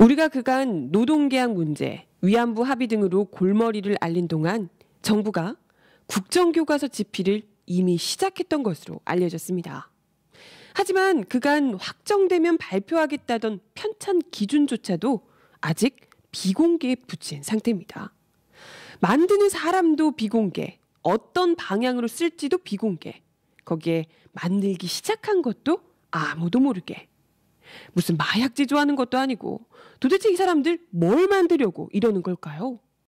우리가 그간 노동계약 문제, 위안부 합의 등으로 골머리를 앓는 동안 정부가 국정교과서 집필을 이미 시작했던 것으로 알려졌습니다. 하지만 그간 확정되면 발표하겠다던 편찬 기준조차도 아직 비공개에 붙인 상태입니다. 만드는 사람도 비공개, 어떤 방향으로 쓸지도 비공개, 거기에 만들기 시작한 것도 아무도 모르게 무슨 마약 제조하는 것도 아니고 도대체 이 사람들 뭘 만들려고 이러는 걸까요?